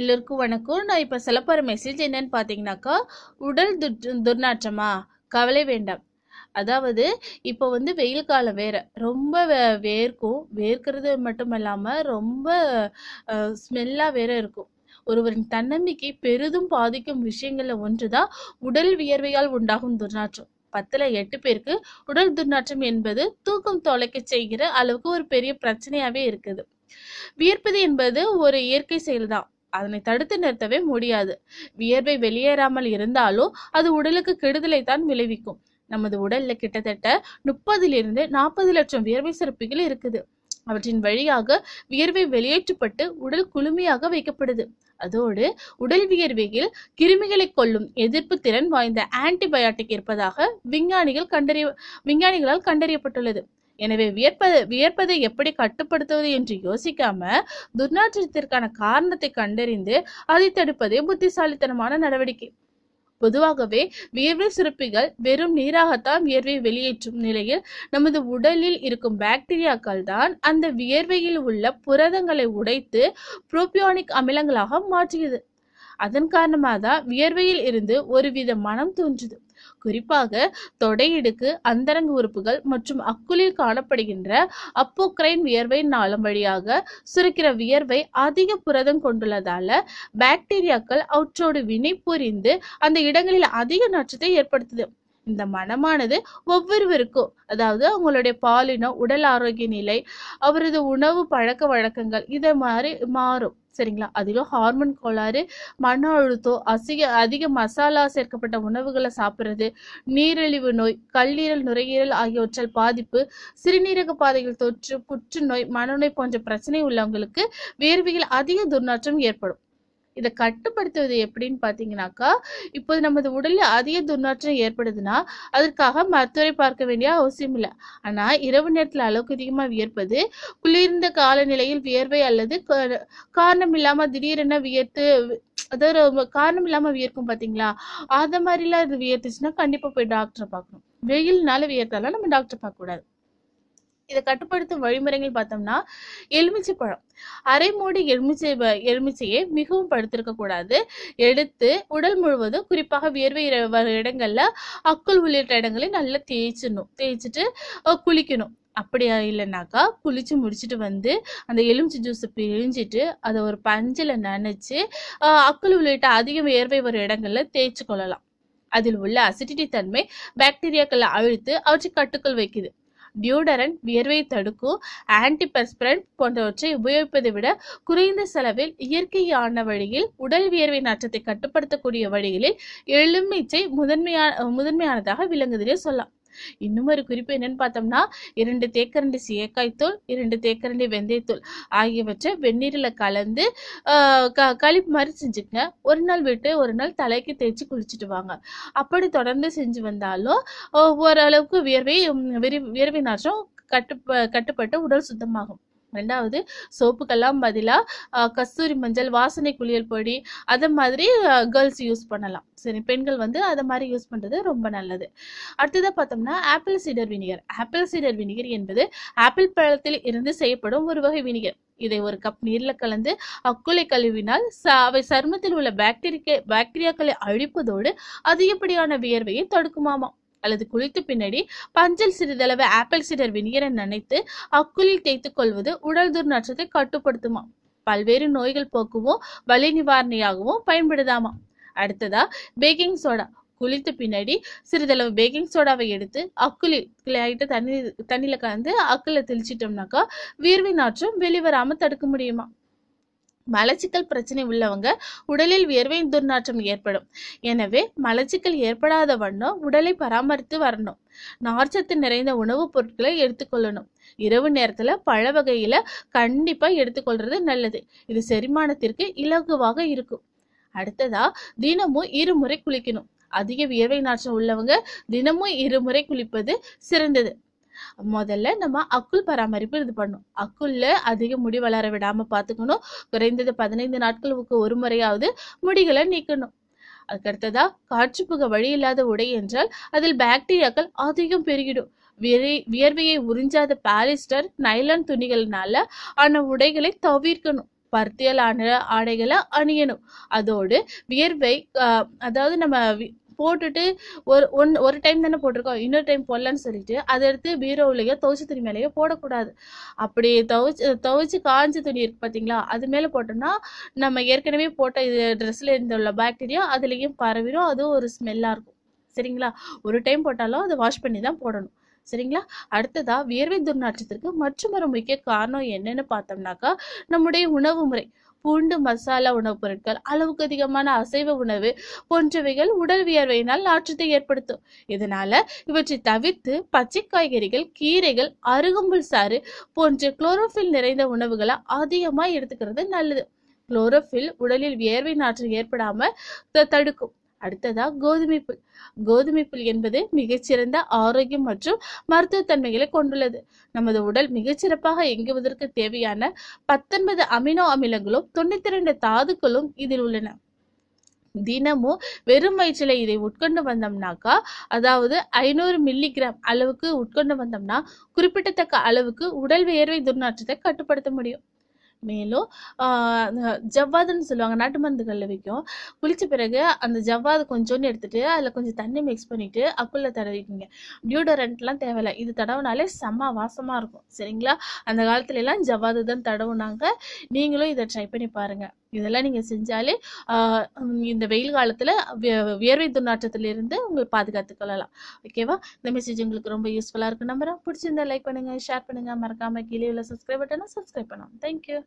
எல்லோருக்கும் வணக்கம் நான் இப்போ சொல்ல போகிற மெசேஜ் என்னன்னு பார்த்தீங்கன்னாக்கா உடல் துர் துர்நாற்றமா கவலை வேண்டாம் அதாவது இப்போ வந்து வெயில் காலம் வேற ரொம்ப வேர்க்கும் வேர்க்கிறது மட்டும் இல்லாமல் ரொம்ப ஸ்மெல்லாக வேற இருக்கும் ஒருவரின் தன்னம்பிக்கை பெரிதும் பாதிக்கும் விஷயங்களில் ஒன்று தான் உடல் வியர்வையால் உண்டாகும் துர்நாற்றம் பத்தில் எட்டு பேருக்கு உடல் துர்நாற்றம் என்பது தூக்கம் தொலைக்க செய்கிற அளவுக்கு ஒரு பெரிய பிரச்சனையாகவே இருக்குது வியர்ப்பது என்பது ஒரு இயற்கை செயல்தான் அதனை தடுத்து நிறுத்தவே முடியாது வியர்வை வெளியேறாமல் இருந்தாலோ அது உடலுக்கு கெடுதலை தான் விளைவிக்கும் நமது உடல்ல கிட்டத்தட்ட முப்பதிலிருந்து நாற்பது லட்சம் வியர்வை சிறப்புகள் இருக்குது அவற்றின் வழியாக வியர்வை வெளியேற்றப்பட்டு உடல் குளுமையாக வைக்கப்படுது அதோடு உடல் வியர்வையில் கிருமிகளை கொல்லும் எதிர்ப்பு திறன் வாய்ந்த ஆன்டிபயாட்டிக் இருப்பதாக விஞ்ஞானிகள் கண்டறிய விஞ்ஞானிகளால் கண்டறியப்பட்டுள்ளது எனவே வியற்பது வியர்ப்பதை எப்படி கட்டுப்படுத்துவது என்று யோசிக்காம துர்நாற்றத்திற்கான காரணத்தை கண்டறிந்து அதை தடுப்பதே புத்திசாலித்தனமான நடவடிக்கை பொதுவாகவே வியர்வை சுரப்பிகள் வெறும் நீராகத்தான் வியர்வை வெளியேற்றும் நிலையில் நமது உடலில் இருக்கும் பாக்டீரியாக்கள் தான் அந்த வியர்வையில் உள்ள புரதங்களை உடைத்து புரோபியானிக் அமிலங்களாக மாற்றியது அதன் காரணமாக தான் வியர்வையில் இருந்து ஒருவித மனம் தோன்றுது குறிப்பாக தொடையிடுக்கு அந்தரங்க உறுப்புகள் மற்றும் அக்குளில் காணப்படுகின்ற அப்போக்ரைன் வியர்வை நாளம் வழியாக சுருக்கிற வியர்வை அதிக புரதம் கொண்டுள்ளதால பாக்டீரியாக்கள் அவற்றோடு வினை புரிந்து அந்த இடங்களில் அதிக நாற்றத்தை ஏற்படுத்துது இந்த மனமானது ஒவ்வொருவருக்கும் அதாவது அவங்களுடைய பாலினம் உடல் ஆரோக்கிய நிலை அவரது உணவு பழக்க வழக்கங்கள் இதை மாதிரி மாறும் சரிங்களா அதிலும் ஹார்மோன் கோளாறு மன அழுத்தம் அசிக அதிக மசாலா சேர்க்கப்பட்ட உணவுகளை சாப்பிட்றது நீரிழிவு நோய் கல்லீரல் நுரையீரல் ஆகியவற்றால் பாதிப்பு சிறுநீரக பாதைகள் தொற்று புற்றுநோய் மனநோய் போன்ற பிரச்சனை உள்ளவங்களுக்கு வேர்வையில் அதிக துர்நாற்றம் ஏற்படும் இதை கட்டுப்படுத்துவது எப்படின்னு பார்த்தீங்கனாக்கா இப்போது நமது உடலில் அதிக துர்நாற்றம் ஏற்படுதுன்னா அதற்காக மருத்துவரை பார்க்க வேண்டிய அவசியம் இல்லை ஆனால் இரவு நேரத்தில் அளவுக்கு அதிகமாக வியர்ப்பது குளிர்ந்த காலநிலையில் வியர்வை அல்லது காரணம் இல்லாமல் திடீரென வியர்த்து அதாவது காரணம் இல்லாமல் வியர்க்கும் பார்த்தீங்களா அதை மாதிரிலாம் இது வியர்த்துச்சுன்னா கண்டிப்பாக போய் டாக்டரை பார்க்கணும் வெயில்னால வியர்த்தாலாம் நம்ம டாக்டர் பார்க்கக்கூடாது இதை கட்டுப்படுத்தும் வழிமுறைகள் பார்த்தோம்னா எலுமிச்சை பழம் அரை மூடி எலுமிச்சை எலுமிச்சையை மிகவும் படுத்திருக்க கூடாது எடுத்து உடல் முழுவதும் குறிப்பாக வியர்வை இடங்கள்ல அக்குள் உள்ளிட்ட இடங்களை நல்லா தேய்ச்சிடணும் தேய்ச்சிட்டு குளிக்கணும் அப்படியா இல்லைனாக்கா குளிச்சு முடிச்சுட்டு வந்து அந்த எலுமிச்சி ஜூஸை பிழிஞ்சிட்டு அதை ஒரு பஞ்சில் நினச்சி அக்குள் உள்ளிட்ட அதிக வியர்வை வர இடங்களில் தேய்ச்சு கொள்ளலாம் அதில் உள்ள அசிடிட்டி தன்மை பாக்டீரியாக்களை அழுத்து அவற்றை கட்டுக்குள் வைக்குது டியூடரண்ட் வியர்வை தடுக்கும் ஆன்டிபெஸ்பிரண்ட் போன்றவற்றை உபயோகிப்பதை விட குறைந்த செலவில் இயற்கையான வழியில் உடல் வியர்வை நாற்றத்தை கட்டுப்படுத்தக்கூடிய வழிகளில் எலுமிச்சை முதன்மையான முதன்மையானதாக விளங்குதலே சொல்லலாம் இன்னும் ஒரு குறிப்பு என்னன்னு பார்த்தோம்னா இரண்டு தேக்கரண்டி சீயக்காய்த்தூள் இரண்டு தேக்கரண்டி வெந்தயத்தூள் ஆகியவற்றை வெந்நீரில் கலந்து கழிப்பு மாதிரி செஞ்சுக்கங்க ஒரு நாள் விட்டு ஒரு நாள் தலைக்கு தேய்ச்சி குளிச்சுட்டு வாங்க அப்படி தொடர்ந்து செஞ்சு வந்தாலும் ஓரளவுக்கு வியர்வை வியர்வை நாற்றம் கட்டுப்ப கட்டுப்பட்டு உடல் சுத்தமாகும் ரெண்டாவது சோப்புக்கெல்லாம் பதிலாக கஸ்தூரி மஞ்சள் வாசனை குளியல் பொடி அதை மாதிரி கேர்ள்ஸ் யூஸ் பண்ணலாம் சரி பெண்கள் வந்து அதை மாதிரி யூஸ் பண்ணுறது ரொம்ப நல்லது அடுத்ததாக பார்த்தோம்னா apple cider vinegar apple cider vinegar என்பது ஆப்பிள் பழத்தில் இருந்து செய்யப்படும் ஒரு வகை வினிகர் இதை ஒரு கப் நீரில் கலந்து அக்குலை கழுவினால் அவை சருமத்தில் உள்ள பாக்டீரிய பாக்டீரியாக்களை அழிப்பதோடு அதிகப்படியான வியர்வையை தடுக்குமாமாம் அல்லது குளித்து பின்னாடி பஞ்சல் சிறிதளவு ஆப்பிள் சிடர் வினிகரை நினைத்து அக்குளில் தேய்த்து கொள்வது உடல் துர்நாற்றத்தை கட்டுப்படுத்துமா பல்வேறு நோய்கள் போக்குவோம் வலி நிவாரணியாகவும் பயன்படுதாமா அடுத்ததா பேக்கிங் சோடா குளித்த பின்னாடி சிறிதளவு பேக்கிங் சோடாவை எடுத்து அக்குளி கிளையிட்ட தண்ணி தண்ணியில் கலந்து அக்குல தெளிச்சிட்டோம்னாக்கா வீர்வின் நாற்றம் வெளிவராமல் தடுக்க முடியுமா மலச்சிக்கல் பிரச்சனை உள்ளவங்க உடலில் வியர்வை துர்நாற்றம் ஏற்படும் எனவே மலச்சிக்கல் ஏற்படாத வண்ணம் உடலை பராமரித்து வரணும் நார்ச்சத்து நிறைந்த உணவுப் பொருட்களை எடுத்துக்கொள்ளணும் இரவு நேரத்துல பழ வகையில கண்டிப்பா எடுத்துக்கொள்றது நல்லது இது செரிமானத்திற்கு இலகுவாக இருக்கும் அடுத்ததா தினமும் இருமுறை குளிக்கணும் அதிக வியர்வை நாற்றம் உள்ளவங்க தினமும் இருமுறை குளிப்பது சிறந்தது முதல்ல நம்ம அக்குள் பராமரிப்பு இது பண்ணும் அக்குள்ள அதிக முடி வளர விடாம பாத்துக்கணும் குறைந்தது பதினைந்து நாட்களுக்கு ஒரு முறையாவது முடிகளை நீக்கணும் அதுக்கடுத்ததா காற்று புக வழி இல்லாத உடை என்றால் அதில் பாக்டீரியாக்கள் அதிகம் பெருகிடும் வியர்வையை உறிஞ்சாத பாலிஸ்டர் நைலான் துணிகள்னால ஆன உடைகளை தவிர்க்கணும் பருத்தியல் ஆன ஆடைகளை அணியணும் அதோடு வியர்வை அதாவது நம்ம போட்டுட்டு ஒரு ஒன் ஒரு டைம் தானே போட்டிருக்கோம் இன்னொரு டைம் போடலான்னு சொல்லிட்டு அதை எடுத்து பீரோவிலேயோ துவச்சி துணி மேலேயோ போடக்கூடாது அப்படி துவச்சி துவைச்சி காஞ்ச துணி இருக்குது பார்த்தீங்களா அது மேலே போட்டோம்னா நம்ம ஏற்கனவே போட்ட இது ட்ரெஸ்ஸில் உள்ள பாக்டீரியா அதுலேயும் பரவிடும் அதுவும் ஒரு ஸ்மெல்லாக இருக்கும் சரிங்களா ஒரு டைம் போட்டாலும் அதை வாஷ் பண்ணி தான் போடணும் சரிங்களா அடுத்ததா வியர்வை துர்நாற்றத்திற்கு மற்றொரு முக்கிய காரணம் என்னன்னு பார்த்தோம்னாக்கா நம்முடைய உணவு முறை பூண்டு மசாலா உணவுப் பொருட்கள் அளவுக்கு அதிகமான அசைவ உணவு போன்றவைகள் உடல் வியர்வையினால் நாற்றத்தை ஏற்படுத்தும் இதனால இவற்றை தவிர்த்து பச்சை காய்கறிகள் கீரைகள் அருகம்புல் சாறு போன்ற குளோரோஃபில் நிறைந்த உணவுகளை அதிகமாக எடுத்துக்கிறது நல்லது குளோரோஃபில் உடலில் வியர்வை நாற்றம் ஏற்படாமல் தடுக்கும் அடுத்ததா கோதுமை புல் கோதுமை புல் என்பது மிகச்சிறந்த ஆரோக்கியம் மற்றும் மருத்துவ தன்மைகளை கொண்டுள்ளது நமது உடல் மிகச்சிறப்பாக இயங்குவதற்கு தேவையான பத்தொன்பது அமினோ அமிலங்களும் தொண்ணூத்தி ரெண்டு தாதுக்களும் இதில் உள்ளன தினமும் வெறும் வயிற்றில் இதை உட்கொண்டு வந்தோம்னாக்கா அதாவது ஐநூறு மில்லிகிராம் அளவுக்கு உட்கொண்டு வந்தோம்னா குறிப்பிடத்தக்க அளவுக்கு உடல் வியர்வை துர்நாற்றத்தை கட்டுப்படுத்த முடியும் மேலும் ஜவ்வாதுன்னு சொல்லுவாங்க நாட்டு மருந்துகளில் வைக்கும் குளித்த பிறகு அந்த ஜவ்வாது கொஞ்சோன்னு எடுத்துகிட்டு அதில் கொஞ்சம் தண்ணி மிக்ஸ் பண்ணிவிட்டு அக்குள்ளே தடவிக்கிங்க டியூடரண்ட்லாம் தேவையில்லை இது தடவுனாலே செம்ம வாசமாக இருக்கும் சரிங்களா அந்த எல்லாம் ஜவ்வாது தான் தடவுனாங்க நீங்களும் இதை ட்ரை பண்ணி பாருங்கள் இதெல்லாம் நீங்கள் செஞ்சாலே இந்த வெயில் காலத்தில் வியர்வை துர்நாற்றத்திலிருந்து உங்களை பாதுகாத்து கொள்ளலாம் ஓகேவா இந்த மெசேஜ் உங்களுக்கு ரொம்ப யூஸ்ஃபுல்லாக இருக்கும் நம்புகிறேன் பிடிச்சிருந்தா லைக் பண்ணுங்கள் ஷேர் பண்ணுங்கள் மறக்காமல் கீழே உள்ள சப்ஸ்கிரைப் பட்டனை சப்ஸ்கிரைப் பண்ணலாம் தேங்க்யூ